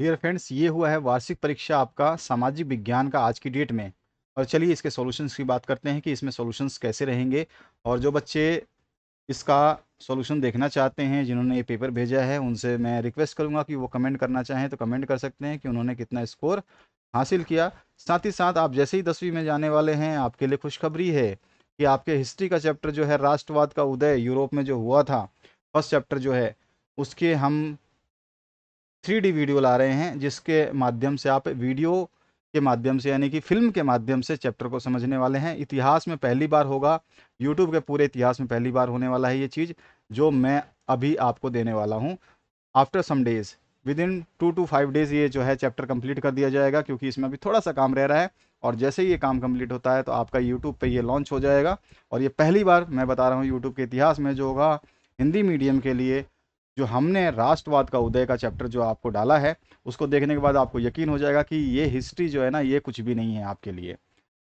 dear friends ये हुआ है वार्षिक परीक्षा आपका सामाजिक विज्ञान का आज की डेट में और चलिए इसके सॉल्यूशंस की बात करते हैं कि इसमें सॉल्यूशंस कैसे रहेंगे और जो बच्चे इसका सॉल्यूशन देखना चाहते हैं जिन्होंने ये पेपर भेजा है उनसे मैं रिक्वेस्ट करूंगा कि वो कमेंट करना चाहें तो कमेंट कर सकते हैं कि उन्होंने कितना स्कोर हासिल किया साथ ही साथ आप जैसे ही दसवीं में जाने वाले हैं आपके लिए खुशखबरी है कि आपके हिस्ट्री का चैप्टर जो है राष्ट्रवाद का उदय यूरोप में जो हुआ था फर्स्ट चैप्टर जो है उसके हम थ्री वीडियो ला रहे हैं जिसके माध्यम से आप वीडियो के माध्यम से यानी कि फिल्म के माध्यम से चैप्टर को समझने वाले हैं इतिहास में पहली बार होगा यूट्यूब के पूरे इतिहास में पहली बार होने वाला है ये चीज़ जो मैं अभी आपको देने वाला हूँ after some days within two to five days ये जो है चैप्टर कंप्लीट कर दिया जाएगा क्योंकि इसमें अभी थोड़ा सा काम रह रहा है और जैसे ही ये काम कंप्लीट होता है तो आपका यूट्यूब पे ये लॉन्च हो जाएगा और ये पहली बार मैं बता रहा हूँ यूट्यूब के इतिहास में जो होगा हिंदी मीडियम के लिए जो हमने राष्ट्रवाद का उदय का चैप्टर जो आपको डाला है उसको देखने के बाद आपको यकीन हो जाएगा कि ये हिस्ट्री जो है ना ये कुछ भी नहीं है आपके लिए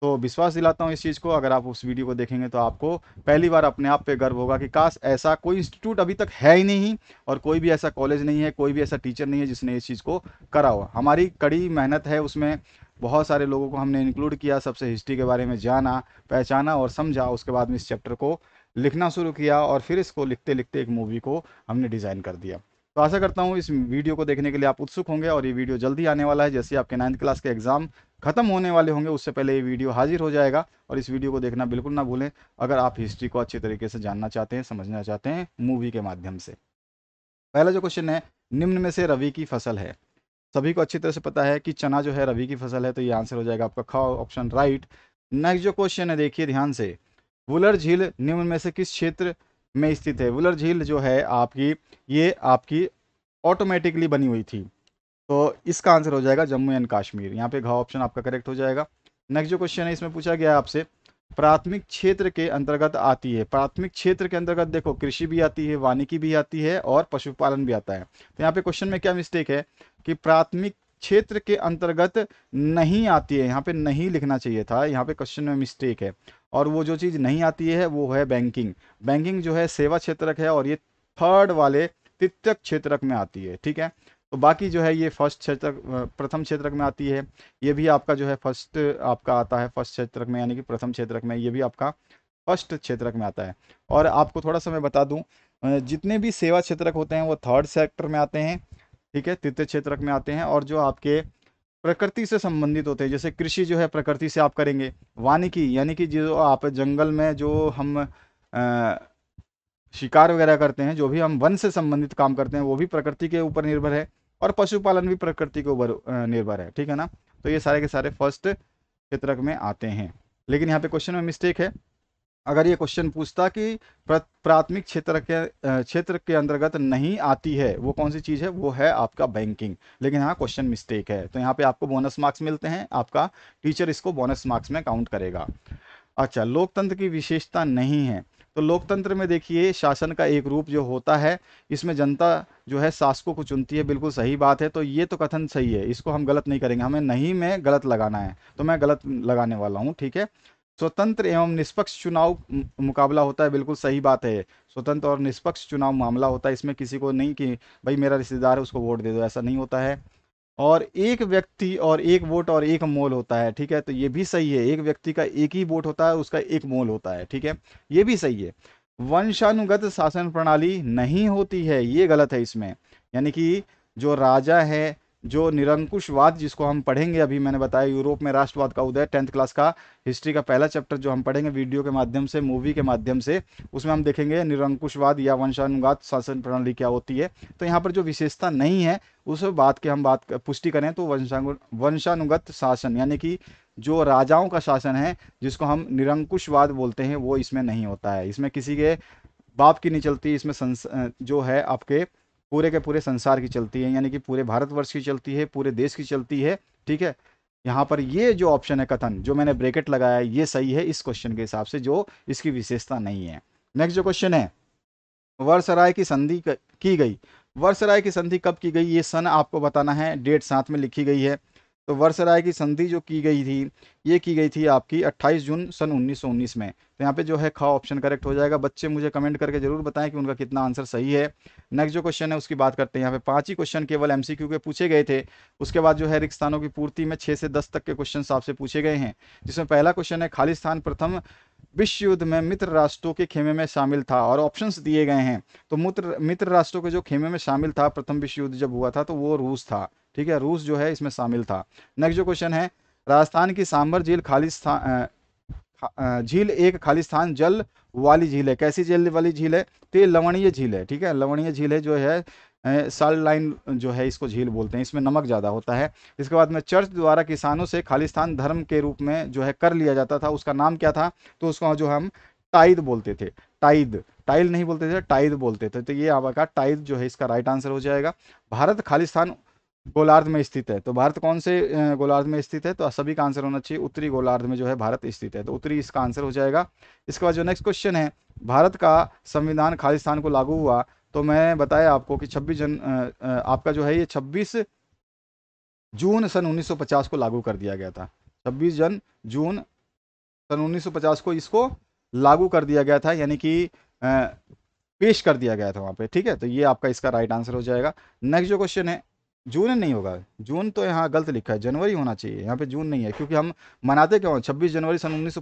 तो विश्वास दिलाता हूँ इस चीज़ को अगर आप उस वीडियो को देखेंगे तो आपको पहली बार अपने आप पे गर्व होगा कि काश ऐसा कोई इंस्टीट्यूट अभी तक है ही नहीं और कोई भी ऐसा कॉलेज नहीं है कोई भी ऐसा टीचर नहीं है जिसने इस चीज़ को करा हो हमारी कड़ी मेहनत है उसमें बहुत सारे लोगों को हमने इंक्लूड किया सबसे हिस्ट्री के बारे में जाना पहचाना और समझा उसके बाद में इस चैप्टर को लिखना शुरू किया और फिर इसको लिखते लिखते एक मूवी को हमने डिज़ाइन कर दिया तो आशा करता हूँ इस वीडियो को देखने के लिए आप उत्सुक होंगे और ये वीडियो जल्दी आने वाला है जैसे आपके नाइन्थ क्लास के एग्ज़ाम खत्म होने वाले होंगे उससे पहले ये वीडियो हाजिर हो जाएगा और इस वीडियो को देखना बिल्कुल ना भूलें अगर आप हिस्ट्री को अच्छे तरीके से जानना चाहते हैं समझना चाहते हैं मूवी के माध्यम से पहला जो क्वेश्चन है निम्न में से रवि की फसल है सभी को अच्छी तरह से पता है कि चना जो है रवि की फसल है तो ये आंसर हो जाएगा आपका खाओ ऑप्शन राइट नेक्स्ट जो क्वेश्चन है देखिए ध्यान से वुलर झील निम्न में से किस क्षेत्र में स्थित है वुलर झील जो है आपकी ये आपकी ऑटोमेटिकली बनी हुई थी तो इसका आंसर हो जाएगा जम्मू एंड कश्मीर यहाँ पे घा ऑप्शन आपका करेक्ट हो जाएगा नेक्स्ट जो क्वेश्चन है इसमें पूछा गया आपसे प्राथमिक क्षेत्र के अंतर्गत आती है प्राथमिक क्षेत्र के अंतर्गत देखो कृषि भी आती है वानिकी भी आती है और पशुपालन भी आता है तो यहाँ पे क्वेश्चन में क्या मिस्टेक है कि प्राथमिक क्षेत्र के अंतर्गत नहीं आती है यहाँ पे नहीं लिखना चाहिए था यहाँ पे क्वेश्चन में मिस्टेक है और वो जो चीज़ नहीं आती है वो है बैंकिंग बैंकिंग जो है सेवा क्षेत्रक है और ये थर्ड वाले तृतीय क्षेत्रक में आती है ठीक है तो बाकी जो है ये फर्स्ट क्षेत्र प्रथम क्षेत्रक में आती है ये भी आपका जो है फर्स्ट आपका आता है फर्स्ट क्षेत्रक में यानी कि प्रथम क्षेत्रक में ये भी आपका फर्स्ट क्षेत्रक में आता है और आपको थोड़ा सा मैं बता दूं जितने भी सेवा क्षेत्रक होते हैं वो थर्ड सेक्टर में आते हैं ठीक है तृतीय क्षेत्रक में आते हैं और जो आपके प्रकृति से संबंधित होते हैं जैसे कृषि जो है प्रकृति से आप करेंगे वानिकी यानी कि जो आप जंगल में जो हम आ, शिकार वगैरह करते हैं जो भी हम वन से संबंधित काम करते हैं वो भी प्रकृति के ऊपर निर्भर है और पशुपालन भी प्रकृति के ऊपर निर्भर है ठीक है ना तो ये सारे के सारे फर्स्ट क्षेत्रक में आते हैं लेकिन यहाँ पे क्वेश्चन में मिस्टेक है अगर ये क्वेश्चन पूछता कि प्राथमिक क्षेत्र के क्षेत्र के अंतर्गत नहीं आती है वो कौन सी चीज़ है वो है आपका बैंकिंग लेकिन यहाँ क्वेश्चन मिस्टेक है तो यहाँ पे आपको बोनस मार्क्स मिलते हैं आपका टीचर इसको बोनस मार्क्स में काउंट करेगा अच्छा लोकतंत्र की विशेषता नहीं है तो लोकतंत्र में देखिए शासन का एक रूप जो होता है इसमें जनता जो है शासकों को चुनती है बिल्कुल सही बात है तो ये तो कथन सही है इसको हम गलत नहीं करेंगे हमें नहीं में गलत लगाना है तो मैं गलत लगाने वाला हूँ ठीक है स्वतंत्र एवं निष्पक्ष चुनाव मुकाबला होता है बिल्कुल सही बात है स्वतंत्र और निष्पक्ष चुनाव मामला होता है इसमें किसी को नहीं कि भाई मेरा रिश्तेदार है उसको वोट दे दो ऐसा नहीं होता है और एक व्यक्ति और एक वोट और एक मोल होता है ठीक है तो ये भी सही है एक व्यक्ति का एक ही वोट होता है उसका एक मोल होता है ठीक है ये भी सही है वंशानुगत शासन प्रणाली नहीं होती है ये गलत है इसमें यानी कि जो राजा है जो निरंकुशवाद जिसको हम पढ़ेंगे अभी मैंने बताया यूरोप में राष्ट्रवाद का उदय टेंथ क्लास का हिस्ट्री का पहला चैप्टर जो हम पढ़ेंगे वीडियो के माध्यम से मूवी के माध्यम से उसमें हम देखेंगे निरंकुशवाद या वंशानुगात शासन प्रणाली क्या होती है तो यहाँ पर जो विशेषता नहीं है उस बात की हम बात पुष्टि करें तो वंशानु वंशानुगत शासन यानी कि जो राजाओं का शासन है जिसको हम निरंकुशवाद बोलते हैं वो इसमें नहीं होता है इसमें किसी के बाप की नहीं चलती इसमें जो है आपके पूरे के पूरे संसार की चलती है यानी कि पूरे भारतवर्ष की चलती है पूरे देश की चलती है ठीक है यहाँ पर ये जो ऑप्शन है कथन जो मैंने ब्रेकेट लगाया है ये सही है इस क्वेश्चन के हिसाब से जो इसकी विशेषता नहीं है नेक्स्ट जो क्वेश्चन है राय की संधि की गई राय की संधि कब की गई ये सन आपको बताना है डेट साथ में लिखी गई है तो वर्ष राय की संधि जो की गई थी ये की गई थी आपकी 28 जून सन 1919 में तो यहाँ पे जो है खा ऑप्शन करेक्ट हो जाएगा बच्चे मुझे कमेंट करके जरूर बताएं कि उनका कितना आंसर सही है नेक्स्ट जो क्वेश्चन है उसकी बात करते हैं यहाँ पे पांच ही क्वेश्चन केवल एमसीक्यू के पूछे गए थे उसके बाद जो है रिक्त स्थानों की पूर्ति में छः से दस तक के क्वेश्चन आपसे पूछे गए हैं जिसमें पहला क्वेश्चन है खालिस्तान प्रथम विश्व युद्ध में मित्र राष्ट्रों के खेमे में शामिल था और ऑप्शंस दिए गए हैं तो मित्र मित्र राष्ट्रों के जो खेमे में शामिल था प्रथम विश्व युद्ध जब हुआ था तो वो रूस था ठीक है रूस जो है इसमें शामिल था नेक्स्ट जो क्वेश्चन है राजस्थान की सांबर झील खालिस्तान झील एक खालिस्तान जल वाली झील है कैसी जल वाली झील है तो ये लवणीय झील है ठीक है लवणीय झील है जो है साल्ट लाइन जो है इसको झील बोलते हैं इसमें नमक ज़्यादा होता है इसके बाद में चर्च द्वारा किसानों से खालिस्तान धर्म के रूप में जो है कर लिया जाता था उसका नाम क्या था तो उसका जो हम टाइद बोलते थे टाइद टाइल नहीं बोलते थे टाइद बोलते थे तो ये आपका टाइद जो है इसका राइट आंसर हो जाएगा भारत खालिस्तान गोलार्ध में स्थित है तो भारत कौन से गोलार्ध में स्थित है तो सभी का आंसर होना चाहिए उत्तरी गोलार्ध में जो है भारत स्थित है तो उत्तरी इसका आंसर हो जाएगा इसके बाद जो नेक्स्ट क्वेश्चन है भारत का संविधान खालिस्तान को लागू हुआ तो मैं बताया आपको कि 26 जन आपका जो है ये 26 जून सन 1950 को लागू कर दिया गया था 26 जन जून सन 1950 को इसको लागू कर दिया गया था यानी कि पेश कर दिया गया था वहां पे ठीक है तो ये आपका इसका राइट आंसर हो जाएगा नेक्स्ट जो क्वेश्चन है जून नहीं होगा जून तो यहाँ गलत लिखा है जनवरी होना चाहिए यहाँ पे जून नहीं है क्योंकि हम मनाते क्यों छब्बीस जनवरी सन उन्नीस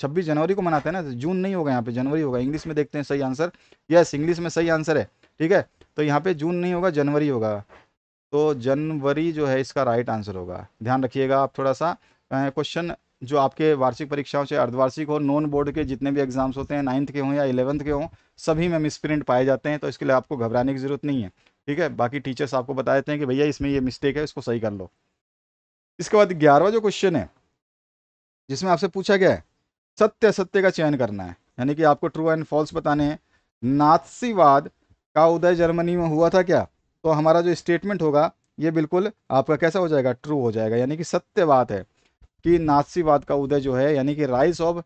छब्बीस जनवरी को मनाते हैं ना तो जून नहीं होगा यहाँ पे जनवरी होगा इंग्लिश में देखते हैं सही आंसर यस इंग्लिश में सही आंसर है ठीक है तो यहाँ पे जून नहीं होगा जनवरी होगा तो जनवरी जो है इसका राइट आंसर होगा ध्यान रखिएगा आप थोड़ा सा क्वेश्चन जो आपके वार्षिक परीक्षाओं से अर्धवार्षिक हो नॉन बोर्ड के जितने भी एग्जाम्स होते हैं नाइन्थ के हों या इलेवंथ के हों सभी में मिसप्रिंट पाए जाते हैं तो इसके लिए आपको घबराने की जरूरत नहीं है ठीक है बाकी टीचर्स आपको बता देते हैं कि भैया इसमें ये मिस्टेक है इसको सही कर लो इसके बाद ग्यारहवा जो क्वेश्चन है जिसमें आपसे पूछा गया है सत्य असत्य का चयन करना है यानी कि आपको ट्रू एंड फॉल्स बताने हैं नाथसीवाद का उदय जर्मनी में हुआ था क्या तो हमारा जो स्टेटमेंट होगा ये बिल्कुल आपका कैसा हो जाएगा ट्रू हो जाएगा यानी कि सत्य बात है कि नाथसीवाद का उदय जो है यानी कि राइस ऑफ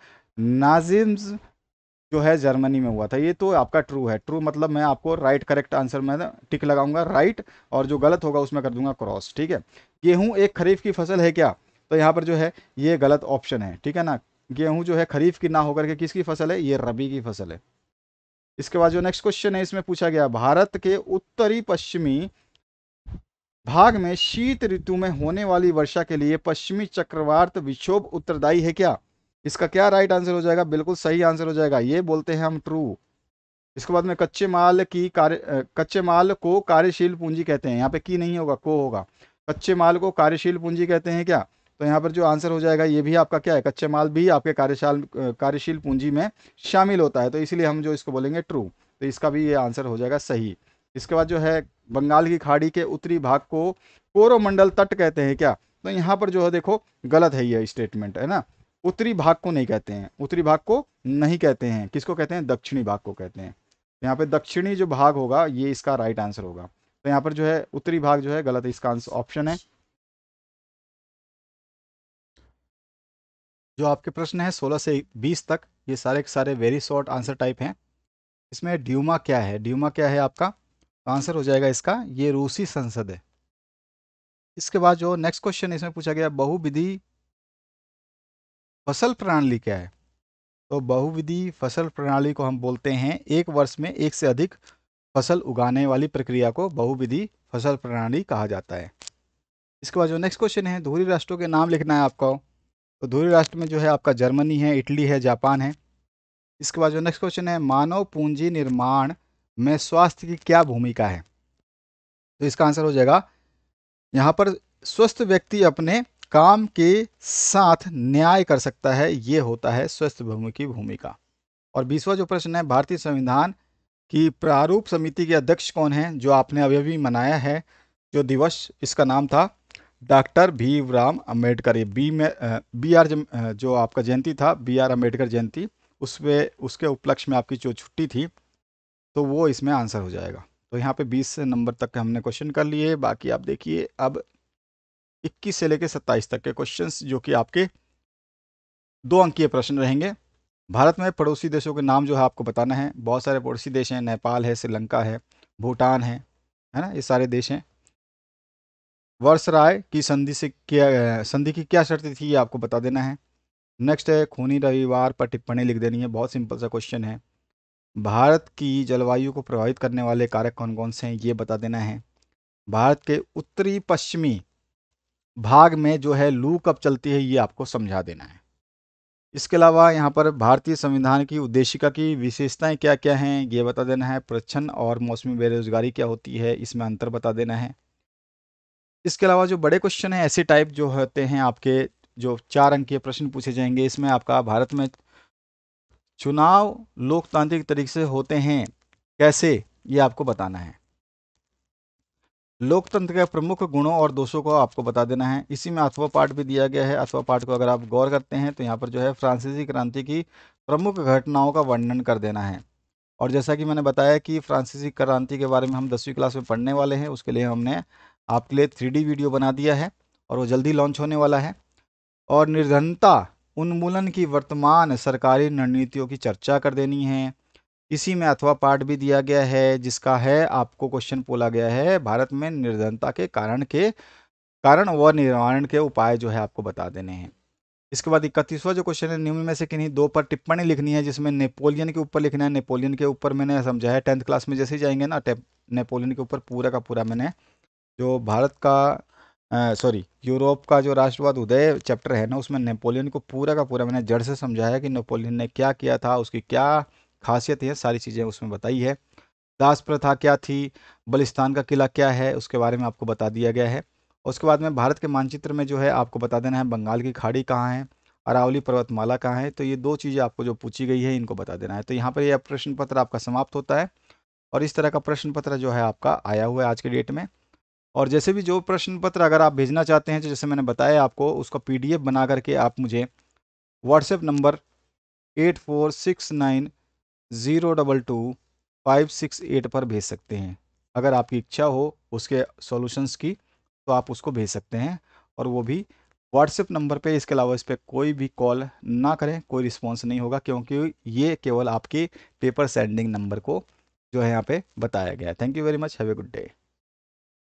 नाजिम्स जो है जर्मनी में हुआ था ये तो आपका ट्रू है ट्रू मतलब मैं आपको राइट करेक्ट आंसर में टिक लगाऊंगा राइट और जो गलत होगा उसमें कर दूंगा क्रॉस ठीक है गेहूं एक खरीफ की फसल है क्या तो यहाँ पर जो है ये गलत ऑप्शन है ठीक है ना गेहूं जो है खरीफ की ना होकर के किसकी फसल है ये रबी की फसल है इसके बाद जो नेक्स्ट क्वेश्चन है इसमें पूछा गया भारत के उत्तरी पश्चिमी भाग में शीत ऋतु में होने वाली वर्षा के लिए पश्चिमी चक्रवात विक्षोभ उत्तरदायी है क्या इसका क्या राइट आंसर हो जाएगा बिल्कुल सही आंसर हो जाएगा ये बोलते हैं हम ट्रू इसके बाद में कच्चे माल की कार्य कच्चे माल को कार्यशील पूंजी कहते हैं यहाँ पे की नहीं होगा को होगा कच्चे माल को कार्यशील पूंजी कहते हैं क्या तो यहाँ पर जो आंसर हो जाएगा ये भी आपका क्या है कच्चे माल भी आपके कार्यशाल कार्यशील पूंजी में शामिल होता है तो इसलिए हम जो इसको बोलेंगे ट्रू तो इसका भी ये आंसर हो जाएगा सही इसके बाद जो है बंगाल की खाड़ी के उत्तरी भाग को कोरोमंडल तट कहते हैं क्या तो यहाँ पर जो है देखो गलत है ये स्टेटमेंट है ना उत्तरी भाग को नहीं कहते हैं उत्तरी भाग को नहीं कहते हैं किसको कहते हैं दक्षिणी भाग को कहते हैं तो यहाँ पे दक्षिणी जो भाग होगा ये इसका राइट आंसर होगा तो यहाँ पर जो है उत्तरी भाग जो है गलत इसका आंसर ऑप्शन है जो आपके प्रश्न है 16 से 20 तक ये सारे के सारे वेरी शॉर्ट आंसर टाइप हैं इसमें ड्यूमा क्या है ड्यूमा क्या है आपका आंसर तो हो जाएगा इसका ये रूसी संसद है इसके बाद जो नेक्स्ट क्वेश्चन इसमें पूछा गया बहुविधि फसल प्रणाली क्या है तो बहुविधि फसल प्रणाली को हम बोलते हैं एक वर्ष में एक से अधिक फसल उगाने वाली प्रक्रिया को बहुविधि फसल प्रणाली कहा जाता है इसके बाद जो नेक्स्ट क्वेश्चन है धूरी राष्ट्रों के नाम लिखना है आपको तो धूरी राष्ट्र में जो है आपका जर्मनी है इटली है जापान है इसके बाद जो नेक्स्ट क्वेश्चन है मानव पूंजी निर्माण में स्वास्थ्य की क्या भूमिका है तो इसका आंसर हो जाएगा यहाँ पर स्वस्थ व्यक्ति अपने काम के साथ न्याय कर सकता है ये होता है स्वस्थ भूमि की भूमिका और बीसवा जो प्रश्न है भारतीय संविधान की प्रारूप समिति के अध्यक्ष कौन हैं जो आपने अभी मनाया है जो दिवस इसका नाम था डॉक्टर भीमराम अम्बेडकर ये बी में बी आर जो आपका जयंती था बी आर अम्बेडकर जयंती उसमें उसके उपलक्ष्य में आपकी जो छुट्टी थी तो वो इसमें आंसर हो जाएगा तो यहाँ पे 20 नंबर तक हमने क्वेश्चन कर लिए बाकी आप देखिए अब इक्कीस से लेकर सत्ताईस तक के क्वेश्चंस जो कि आपके दो अंकीय प्रश्न रहेंगे भारत में पड़ोसी देशों के नाम जो है आपको बताना है बहुत सारे पड़ोसी देश हैं नेपाल है श्रीलंका है भूटान है है ना ये सारे देश हैं वर्ष राय की संधि से क्या संधि की क्या शर्त थी ये आपको बता देना है नेक्स्ट है खूनी रविवार पर टिप्पणी लिख देनी है बहुत सिंपल सा क्वेश्चन है भारत की जलवायु को प्रभावित करने वाले कारक कौन कौन से हैं ये बता देना है भारत के उत्तरी पश्चिमी भाग में जो है लू कब चलती है ये आपको समझा देना है इसके अलावा यहाँ पर भारतीय संविधान की उद्देशिका की विशेषताएं क्या क्या हैं ये बता देना है प्रच्छन और मौसमी बेरोजगारी क्या होती है इसमें अंतर बता देना है इसके अलावा जो बड़े क्वेश्चन हैं ऐसे टाइप जो होते हैं आपके जो चार अंक के प्रश्न पूछे जाएंगे इसमें आपका भारत में चुनाव लोकतांत्रिक तरीके से होते हैं कैसे ये आपको बताना है लोकतंत्र के प्रमुख गुणों और दोषों को आपको बता देना है इसी में अथवा पाठ भी दिया गया है अथवा पाठ को अगर आप गौर करते हैं तो यहाँ पर जो है फ्रांसीसी क्रांति की प्रमुख घटनाओं का वर्णन कर देना है और जैसा कि मैंने बताया कि फ्रांसीसी क्रांति के बारे में हम दसवीं क्लास में पढ़ने वाले हैं उसके लिए हमने आपके लिए थ्री वीडियो बना दिया है और वो जल्दी लॉन्च होने वाला है और निर्धनता उन्मूलन की वर्तमान सरकारी रणनीतियों की चर्चा कर देनी है इसी में अथवा पार्ट भी दिया गया है जिसका है आपको क्वेश्चन बोला गया है भारत में निर्धनता के कारण के कारण व निवारण के उपाय जो है आपको बता देने हैं इसके बाद इकतीसवा जो क्वेश्चन है निम्न में से किन्हीं दो पर टिप्पणी लिखनी है जिसमें नेपोलियन के ऊपर लिखना है नेपोलियन के ऊपर मैंने समझाया टेंथ क्लास में जैसे ही जाएंगे ना नेपोलियन के ऊपर पूरा का पूरा मैंने जो भारत का सॉरी यूरोप का जो राष्ट्रवाद उदय चैप्टर है ना उसमें नेपोलियन को पूरा का पूरा मैंने जड़ से समझाया कि नेपोलियन ने क्या किया था उसकी क्या खासियत है सारी चीज़ें उसमें बताई है दास प्रथा क्या थी बलिस्तान का किला क्या है उसके बारे में आपको बता दिया गया है उसके बाद में भारत के मानचित्र में जो है आपको बता देना है बंगाल की खाड़ी कहाँ है अरावली पर्वतमाला कहाँ है तो ये दो चीज़ें आपको जो पूछी गई है इनको बता देना है तो यहाँ पर यह प्रश्न पत्र आपका समाप्त होता है और इस तरह का प्रश्न पत्र जो है आपका आया हुआ है आज के डेट में और जैसे भी जो प्रश्न पत्र अगर आप भेजना चाहते हैं तो जैसे मैंने बताया आपको उसका एफ बना करके आप मुझे WhatsApp number eight four six nine zero double two five six eight पर भेज सकते हैं अगर आपकी इच्छा हो उसके सॉल्यूशंस की तो आप उसको भेज सकते हैं और वो भी व्हाट्सएप नंबर पे इसके अलावा इस पर कोई भी कॉल ना करें कोई रिस्पॉन्स नहीं होगा क्योंकि ये केवल आपके पेपर सेंडिंग नंबर को जो है यहाँ पे बताया गया thank you very much have a good day